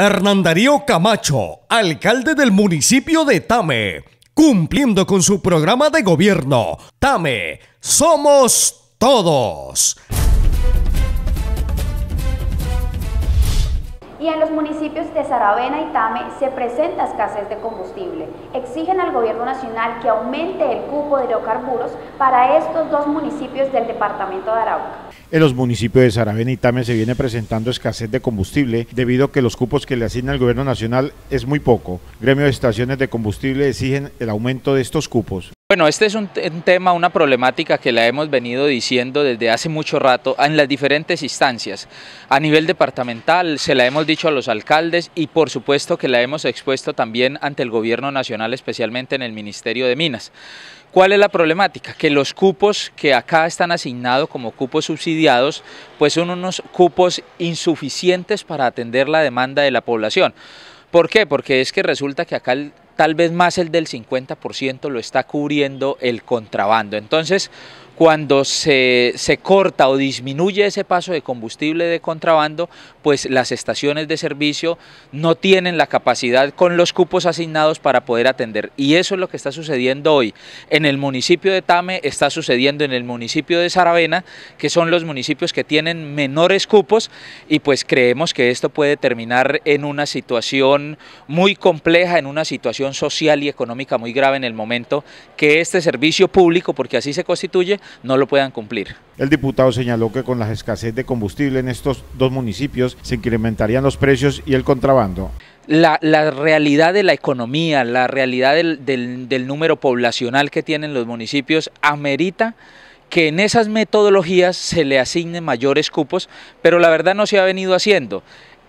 Hernán Darío Camacho, alcalde del municipio de Tame, cumpliendo con su programa de gobierno. Tame, somos todos. y en los municipios de Saravena y Tame se presenta escasez de combustible. Exigen al gobierno nacional que aumente el cupo de hidrocarburos para estos dos municipios del departamento de Arauca. En los municipios de Saravena y Tame se viene presentando escasez de combustible debido a que los cupos que le asigna el gobierno nacional es muy poco. Gremio de estaciones de combustible exigen el aumento de estos cupos. Bueno, este es un, tema, una problemática que la hemos venido diciendo desde hace mucho rato en las diferentes instancias. A nivel departamental se la hemos dicho a los alcaldes y por supuesto que la hemos expuesto también ante el gobierno nacional, especialmente en el Ministerio de Minas. ¿Cuál es la problemática? Que los cupos que acá están asignados como cupos subsidiados, pues son unos cupos insuficientes para atender la demanda de la población. ¿Por qué? Porque es que resulta que acá tal vez más el del 50% lo está cubriendo el contrabando. Entonces, cuando se, corta o disminuye ese paso de combustible de contrabando, pues las estaciones de servicio no tienen la capacidad con los cupos asignados para poder atender. Y eso es lo que está sucediendo hoy. En el municipio de Tame está sucediendo en el municipio de Saravena, que son los municipios que tienen menores cupos y pues creemos que esto puede terminar en una situación muy compleja, en una situación social y económica muy grave en el momento que este servicio público, porque así se constituye, no lo puedan cumplir. El diputado señaló que con la escasez de combustible en estos dos municipios se incrementarían los precios y el contrabando. La, la, realidad de la economía, la realidad del, del, del, número poblacional que tienen los municipios amerita que en esas metodologías se le asignen mayores cupos, pero la verdad no se ha venido haciendo.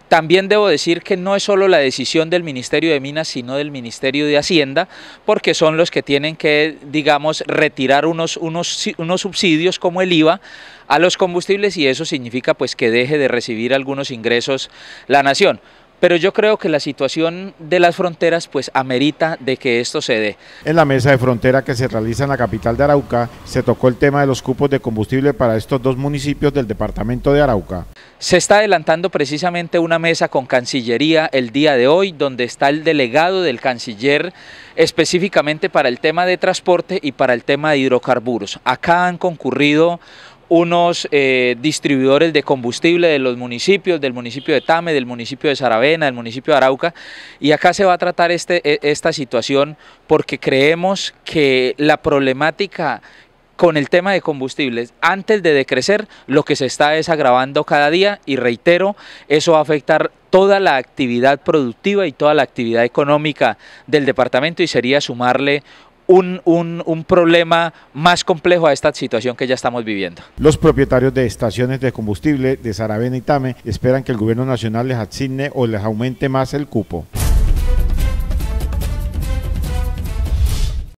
También debo decir que no es solo la decisión del Ministerio de Minas, sino del Ministerio de Hacienda, porque son los que tienen que, digamos, retirar unos, unos, unos subsidios como el IVA a los combustibles y eso significa pues que deje de recibir algunos ingresos la nación pero yo creo que la situación de las fronteras pues amerita de que esto se dé. En la mesa de frontera que se realiza en la capital de Arauca se tocó el tema de los cupos de combustible para estos dos municipios del departamento de Arauca. Se está adelantando precisamente una mesa con Cancillería el día de hoy donde está el delegado del canciller específicamente para el tema de transporte y para el tema de hidrocarburos. Acá han concurrido unos eh, distribuidores de combustible de los municipios, del municipio de Tame, del municipio de Saravena, del municipio de Arauca, y acá se va a tratar este, e, esta situación porque creemos que la problemática con el tema de combustibles, antes de decrecer, lo que se está desagravando cada día y reitero, eso va a afectar toda la actividad productiva y toda la actividad económica del departamento y sería sumarle un, problema más complejo a esta situación que ya estamos viviendo. Los propietarios de estaciones de combustible de Saravena y Tame esperan que el gobierno nacional les asigne o les aumente más el cupo.